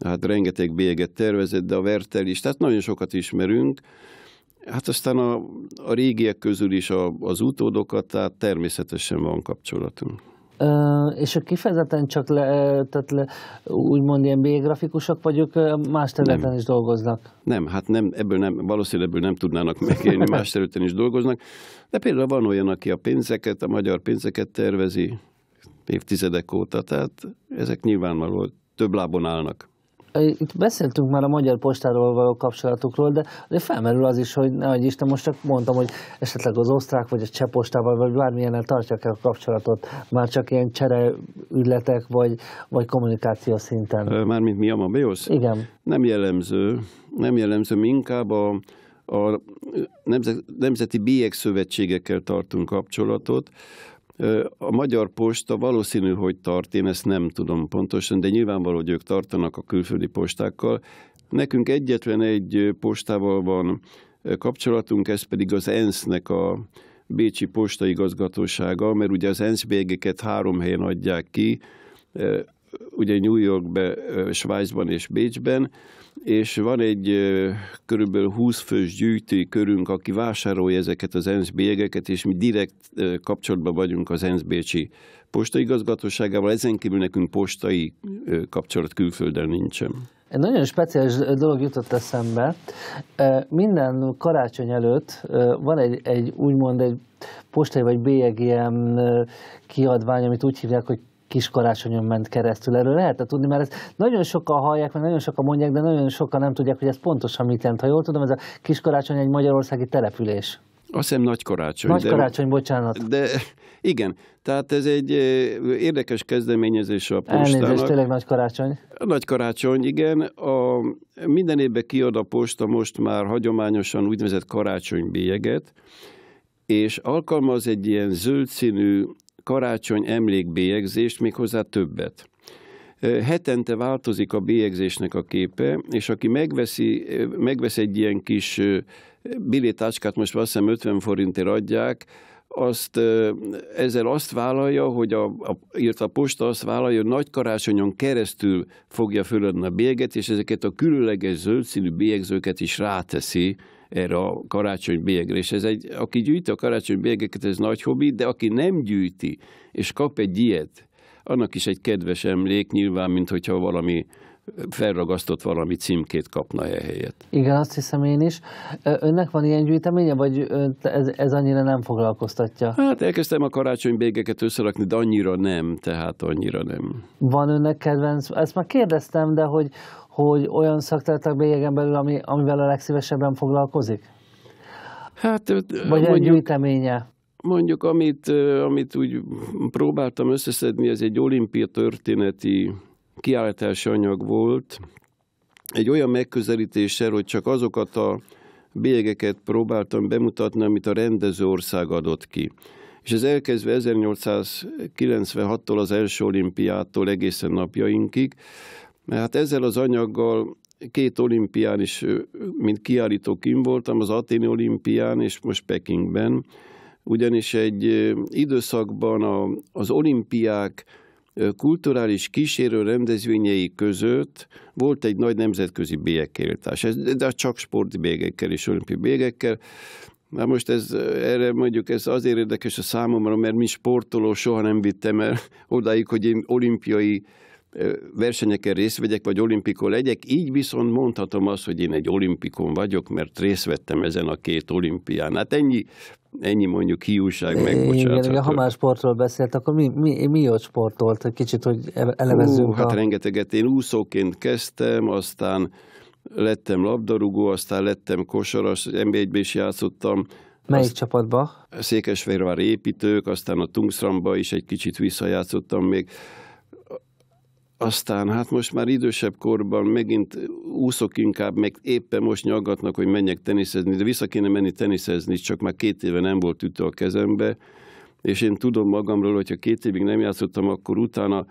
hát rengeteg bélyeget tervezett, de a Vertel is, tehát nagyon sokat ismerünk. Hát aztán a, a régiek közül is a, az utódokat, tehát természetesen van kapcsolatunk és ők kifejezetten csak le, tehát le, úgymond ilyen biografikusok, vagyok, vagy ők más területen nem. is dolgoznak? Nem, hát nem, ebből nem, valószínűleg ebből nem tudnának megélni, más területen is dolgoznak, de például van olyan, aki a pénzeket, a magyar pénzeket tervezi évtizedek óta, tehát ezek nyilvánvalóan több lábon állnak itt beszéltünk már a magyar postáról való kapcsolatokról, de, azért felmerül az is, hogy nehogy Isten, most csak mondtam, hogy esetleg az osztrák vagy a cseh postával, vagy bármilyennel tartják el a kapcsolatot, már csak ilyen csere ügyletek, vagy, vagy kommunikáció szinten. Mármint mi a Mabéosz? Igen. Nem jellemző, nem jellemző, mi inkább a, a nemzet, nemzeti bélyegszövetségekkel tartunk kapcsolatot, a Magyar Posta valószínű, hogy tart, én ezt nem tudom pontosan, de nyilvánvaló, hogy ők tartanak a külföldi postákkal. Nekünk egyetlen egy postával van kapcsolatunk, ez pedig az ENSZ-nek a Bécsi Posta igazgatósága, mert ugye az ENSZ bélyegeket három helyen adják ki, ugye New Yorkban, Svájcban és Bécsben, és van egy körülbelül 20 fős gyűjtői körünk, aki vásárolja ezeket az ENSZ bélyegeket, és mi direkt kapcsolatban vagyunk az ENSZ Bécsi postaigazgatóságával, ezen kívül nekünk postai kapcsolat külföldön nincsen. Egy nagyon speciális dolog jutott eszembe. Minden karácsony előtt van egy, egy úgymond egy postai vagy bélyeg ilyen kiadvány, amit úgy hívják, hogy kiskarácsonyon ment keresztül. Erről lehetne tudni, mert ezt nagyon sokan hallják, mert nagyon sokan mondják, de nagyon sokan nem tudják, hogy ez pontosan mit jelent. Ha jól tudom, ez a kiskarácsony egy magyarországi település. Azt hiszem nagy karácsony. Nagy de, karácsony, bocsánat. De igen, tehát ez egy eh, érdekes kezdeményezés a postának. Elnézést, tényleg nagy karácsony. A nagy karácsony, igen. A, minden évben kiad a posta most már hagyományosan úgynevezett karácsonybélyeget, és alkalmaz egy ilyen zöld színű karácsony emlékbélyegzést, méghozzá többet. Hetente változik a bélyegzésnek a képe, és aki megveszi, megvesz egy ilyen kis bilétácskát, most azt hiszem 50 forintért adják, azt, ezzel azt vállalja, hogy a, a, írt a posta azt vállalja, hogy nagy karácsonyon keresztül fogja föladni a bélyeget, és ezeket a különleges zöldszínű bélyegzőket is ráteszi erre a karácsonybélyegre. És ez egy, aki gyűjti a karácsonybélyegeket, ez nagy hobbi, de aki nem gyűjti, és kap egy ilyet, annak is egy kedves emlék, nyilván, mint hogyha valami felragasztott valami címkét kapna e helyet. Igen, azt hiszem én is. Önnek van ilyen gyűjteménye, vagy ez, ez annyira nem foglalkoztatja? Hát elkezdtem a bégeket összerakni, de annyira nem, tehát annyira nem. Van önnek kedvenc, ezt már kérdeztem, de hogy, hogy olyan szakterületek bélyegen belül, ami, amivel a legszívesebben foglalkozik? Hát, Vagy mondjuk, egy gyűjteménye? Mondjuk, amit, amit úgy próbáltam összeszedni, ez egy olimpia történeti kiállítási anyag volt, egy olyan megközelítéssel, hogy csak azokat a bélyegeket próbáltam bemutatni, amit a rendező ország adott ki. És ez elkezdve 1896-tól az első olimpiától egészen napjainkig, mert hát ezzel az anyaggal két olimpián is, mint kiállító kim voltam, az Aténi olimpián és most Pekingben, ugyanis egy időszakban a, az olimpiák kulturális kísérő rendezvényei között volt egy nagy nemzetközi bélyekéltás, de hát csak bégekkel és olimpiai bégekkel. Na most ez, erre mondjuk ez azért érdekes a számomra, mert mi sportoló soha nem vittem el odáig, hogy én olimpiai versenyeken részt vegyek, vagy olimpikon legyek. Így viszont mondhatom azt, hogy én egy olimpikon vagyok, mert részt vettem ezen a két olimpián. Hát ennyi, ennyi mondjuk hiúság megbocsátható. Igen, ha már sportról beszélt, akkor mi, mi, mi ott sportolt? Kicsit, hogy e- elevezzünk. Hú, a... Hát rengeteget. Én úszóként kezdtem, aztán lettem labdarúgó, aztán lettem kosaras, NB1-ben is játszottam, Melyik azt csapatba? Székesfehérvár építők, aztán a Tungsramba is egy kicsit visszajátszottam még aztán hát most már idősebb korban megint úszok inkább, meg éppen most nyaggatnak, hogy menjek teniszezni, de vissza kéne menni teniszezni, csak már két éve nem volt ütő a kezembe, és én tudom magamról, hogyha két évig nem játszottam, akkor utána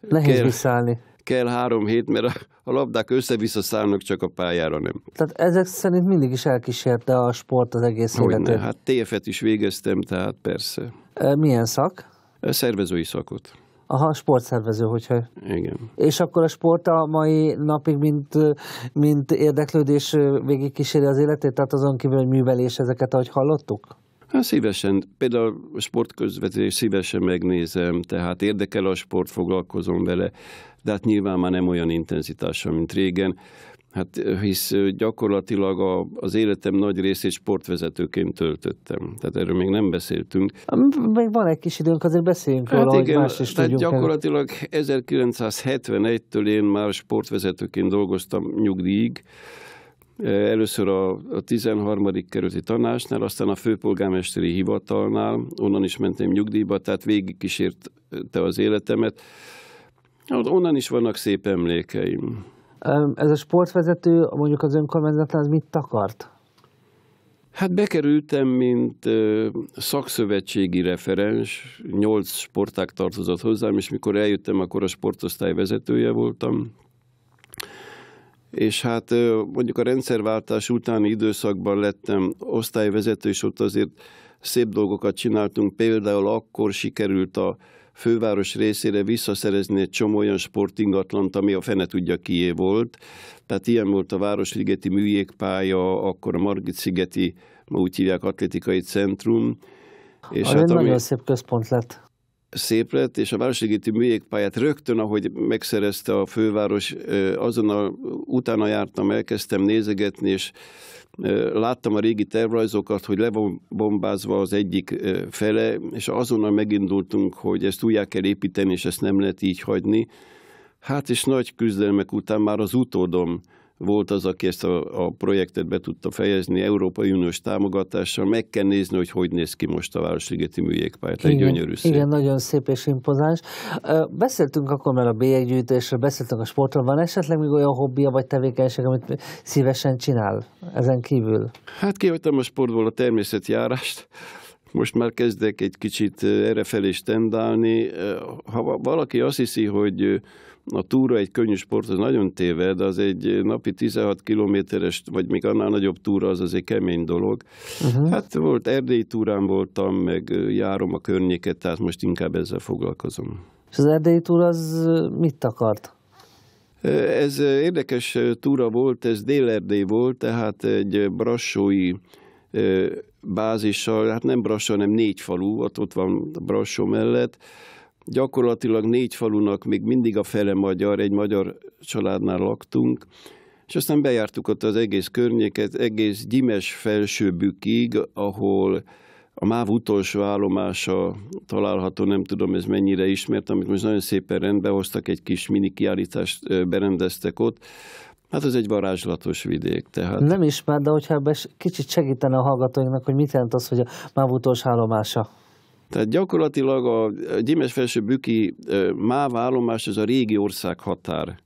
Nehéz kell, visszállni. kell három hét, mert a, a labdák össze-vissza szállnak, csak a pályára nem. Tehát ezek szerint mindig is elkísérte a sport az egész Hogyne, életet. Hát TF-et is végeztem, tehát persze. E, milyen szak? A e, szervezői szakot. Aha, sportszervező, hogyha. Igen. És akkor a sport a mai napig, mint, mint érdeklődés végigkíséri az életét, tehát azon kívül, hogy művelés ezeket, ahogy hallottuk? Hát szívesen, például a sportközvetés szívesen megnézem, tehát érdekel a sport, foglalkozom vele, de hát nyilván már nem olyan intenzitással, mint régen. Hát eh, hisz eh, gyakorlatilag a, az életem nagy részét sportvezetőként töltöttem. Tehát erről még nem beszéltünk. Még van egy kis időnk, azért beszéljünk hát róla, igen, más is tehát gyakorlatilag 1971-től én már sportvezetőként dolgoztam nyugdíjig. Eh, először a, a 13. kerületi tanásnál, aztán a főpolgármesteri hivatalnál, onnan is mentem nyugdíjba, tehát végigkísérte az életemet. Hát onnan is vannak szép emlékeim. Ez a sportvezető mondjuk az önkormányzatnál az mit takart? Hát bekerültem, mint szakszövetségi referens, nyolc sporták tartozott hozzám, és mikor eljöttem, akkor a sportosztály vezetője voltam. És hát mondjuk a rendszerváltás utáni időszakban lettem osztályvezető, és ott azért szép dolgokat csináltunk. Például akkor sikerült a főváros részére visszaszerezni egy csomó olyan sportingatlant, ami a fene tudja kié volt. Tehát ilyen volt a Városligeti műjégpálya, akkor a Margit-szigeti, ma úgy hívják atlétikai centrum. És a hát, nagyon ami... szép központ lett szép lett, és a Városligeti műjégpályát rögtön, ahogy megszerezte a főváros, azonnal utána jártam, elkezdtem nézegetni, és láttam a régi tervrajzokat, hogy le van bombázva az egyik fele, és azonnal megindultunk, hogy ezt újjá kell építeni, és ezt nem lehet így hagyni. Hát és nagy küzdelmek után már az utódom volt az, aki ezt a, a projektet be tudta fejezni Európai Uniós támogatással. Meg kell nézni, hogy hogy néz ki most a Városligeti Műjégpályát. Egy gyönyörű szép. Igen, nagyon szép és impozáns. Beszéltünk akkor már a bélyeggyűjtésről, beszéltünk a sportról. Van esetleg még olyan hobbija vagy tevékenység, amit szívesen csinál ezen kívül? Hát kihagytam a sportból a természetjárást most már kezdek egy kicsit errefelé stendálni. Ha valaki azt hiszi, hogy a túra egy könnyű sport, az nagyon téved, az egy napi 16 kilométeres, vagy még annál nagyobb túra, az az egy kemény dolog. Uh-huh. Hát volt erdélyi túrán voltam, meg járom a környéket, tehát most inkább ezzel foglalkozom. És az erdélyi túra az mit akart? Ez érdekes túra volt, ez dél volt, tehát egy brassói bázissal, hát nem Brassa, hanem négy falu, ott, ott van Brassó mellett, gyakorlatilag négy falunak még mindig a fele magyar, egy magyar családnál laktunk, és aztán bejártuk ott az egész környéket, egész Gyimes felsőbükig, ahol a MÁV utolsó állomása található, nem tudom ez mennyire ismert, amit most nagyon szépen rendbehoztak, egy kis mini kiállítást berendeztek ott, Hát ez egy varázslatos vidék, tehát... Nem ismer, de hogyha ebbe kicsit segítene a hallgatóinknak, hogy mit jelent az, hogy a MÁV utolsó állomása. Tehát gyakorlatilag a Gyimes felső büki MÁV állomás az a régi ország határ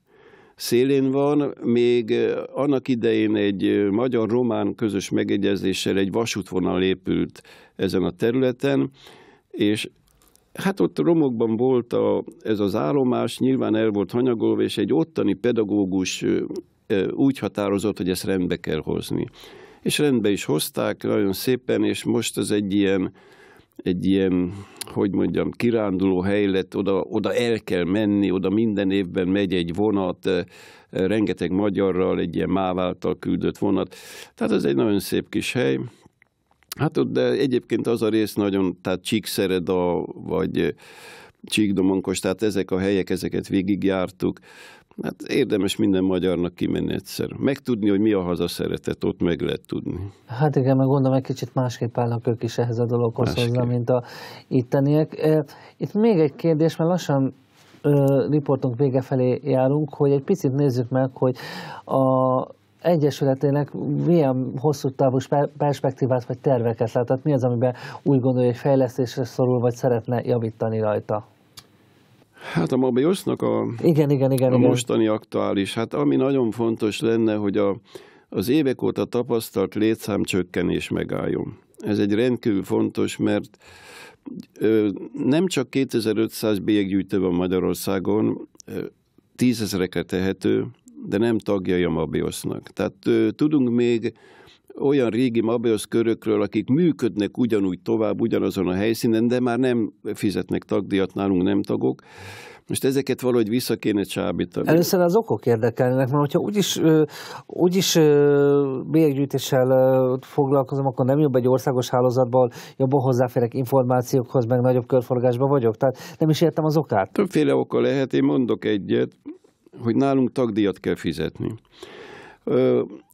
szélén van, még annak idején egy magyar-román közös megegyezéssel egy vasútvonal épült ezen a területen, és Hát ott romokban volt a, ez az állomás, nyilván el volt hanyagolva, és egy ottani pedagógus úgy határozott, hogy ezt rendbe kell hozni. És rendbe is hozták nagyon szépen, és most az egy ilyen, egy ilyen, hogy mondjam, kiránduló hely lett, oda, oda el kell menni, oda minden évben megy egy vonat, rengeteg magyarral, egy ilyen máváltal küldött vonat. Tehát ez egy nagyon szép kis hely. Hát ott, de egyébként az a rész nagyon, tehát Csíkszereda, vagy Csíkdomonkos, tehát ezek a helyek, ezeket végigjártuk. Hát érdemes minden magyarnak kimenni egyszer. Megtudni, hogy mi a szeretet, ott meg lehet tudni. Hát igen, meg gondolom, egy kicsit másképp állnak ők is ehhez a dologhoz másképp. hozzá, mint a itteniek. Itt még egy kérdés, mert lassan riportunk vége felé járunk, hogy egy picit nézzük meg, hogy a Egyesületének milyen hosszú távú perspektívát vagy terveket lát? Tehát mi az, amiben úgy gondolja, hogy fejlesztésre szorul, vagy szeretne javítani rajta? Hát a Mabiosznak a, igen, igen, igen, a igen. mostani aktuális, hát ami nagyon fontos lenne, hogy a, az évek óta tapasztalt létszám csökkenés megálljon. Ez egy rendkívül fontos, mert ö, nem csak 2500 bélyeggyűjtő van Magyarországon, ö, tízezrekre tehető, de nem tagjai a Mabiosznak. Tehát ö, tudunk még olyan régi Mabeusz körökről, akik működnek ugyanúgy tovább, ugyanazon a helyszínen, de már nem fizetnek tagdíjat, nálunk nem tagok. Most ezeket valahogy vissza kéne csábítani. Először az okok érdekelnek, mert hogyha úgyis, úgyis bélyeggyűjtéssel foglalkozom, akkor nem jobb egy országos hálózatból, jobban hozzáférek információkhoz, meg nagyobb körforgásban vagyok. Tehát nem is értem az okát. Többféle oka lehet, én mondok egyet, hogy nálunk tagdíjat kell fizetni.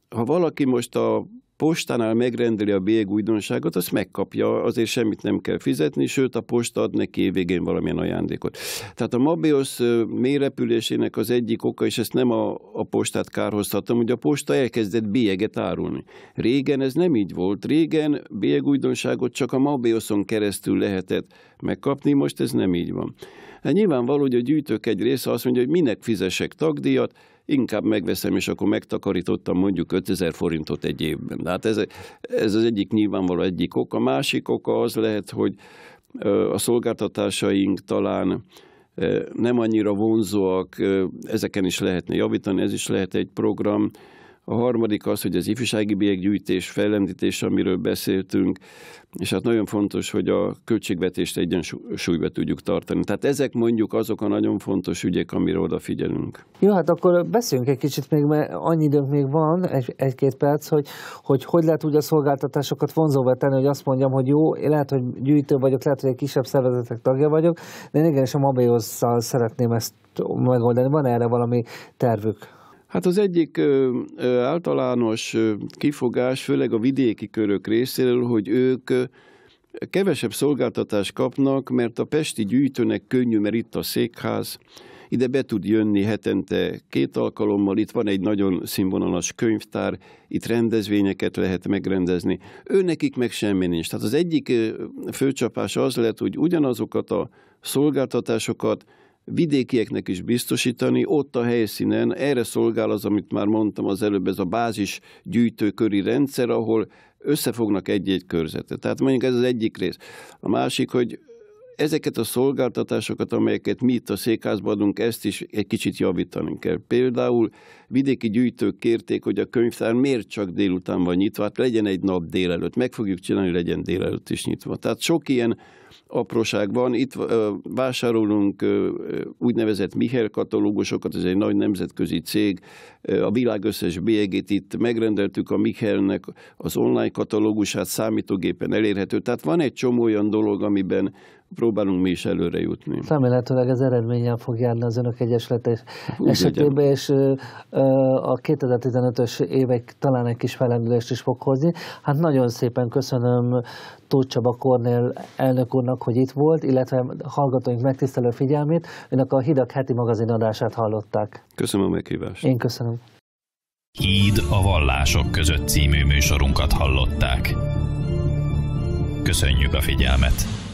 Ha valaki most a postánál megrendeli a bélyeg újdonságot, azt megkapja, azért semmit nem kell fizetni, sőt a posta ad neki évvégén valamilyen ajándékot. Tehát a Mabios mélyrepülésének az egyik oka, és ezt nem a, a postát kárhoztatom, hogy a posta elkezdett bélyeget árulni. Régen ez nem így volt. Régen bélyeg újdonságot csak a Mabioson keresztül lehetett megkapni, most ez nem így van. Hát nyilvánvaló, hogy a gyűjtők egy része azt mondja, hogy minek fizesek tagdíjat, inkább megveszem, és akkor megtakarítottam mondjuk 5000 forintot egy évben. De hát ez, ez az egyik nyilvánvaló egyik ok. A másik oka az lehet, hogy a szolgáltatásaink talán nem annyira vonzóak, ezeken is lehetne javítani, ez is lehet egy program, a harmadik az, hogy az ifjúsági bélyeggyűjtés, fejlemdítés, amiről beszéltünk, és hát nagyon fontos, hogy a költségvetést egyensúlyba tudjuk tartani. Tehát ezek mondjuk azok a nagyon fontos ügyek, amire odafigyelünk. Jó, hát akkor beszéljünk egy kicsit még, mert annyi időnk még van, egy, két perc, hogy, hogy hogy lehet úgy a szolgáltatásokat vonzóvá tenni, hogy azt mondjam, hogy jó, én lehet, hogy gyűjtő vagyok, lehet, hogy egy kisebb szervezetek tagja vagyok, de én igenis a Mabéhozzal szeretném ezt megoldani. Van erre valami tervük? Hát az egyik ö, általános kifogás, főleg a vidéki körök részéről, hogy ők kevesebb szolgáltatást kapnak, mert a pesti gyűjtőnek könnyű, mert itt a székház, ide be tud jönni hetente két alkalommal, itt van egy nagyon színvonalas könyvtár, itt rendezvényeket lehet megrendezni. Ő nekik meg semmi nincs. Tehát az egyik főcsapás az lett, hogy ugyanazokat a szolgáltatásokat vidékieknek is biztosítani, ott a helyszínen, erre szolgál az, amit már mondtam az előbb, ez a bázis gyűjtőköri rendszer, ahol összefognak egy-egy körzetet. Tehát mondjuk ez az egyik rész. A másik, hogy ezeket a szolgáltatásokat, amelyeket mi itt a székházban adunk, ezt is egy kicsit javítani kell. Például vidéki gyűjtők kérték, hogy a könyvtár miért csak délután van nyitva, hát legyen egy nap délelőtt, meg fogjuk csinálni, legyen délelőtt is nyitva. Tehát sok ilyen apróságban. Itt vásárolunk úgynevezett Miher katalógusokat, ez egy nagy nemzetközi cég, a világ összes bélyegét itt megrendeltük a Mihernek az online katalógusát, számítógépen elérhető. Tehát van egy csomó olyan dolog, amiben próbálunk mi is előre jutni. Remélhetőleg az eredményen fog járni az önök egyesletes esetében, és a 2015-ös évek talán egy kis felendülést is fog hozni. Hát nagyon szépen köszönöm Tóth Csaba Kornél elnök úr, úrnak, hogy itt volt, illetve hallgatóink megtisztelő figyelmét. Önök a Hidak heti magazin adását hallották. Köszönöm a meghívást. Én köszönöm. Híd a vallások között című műsorunkat hallották. Köszönjük a figyelmet!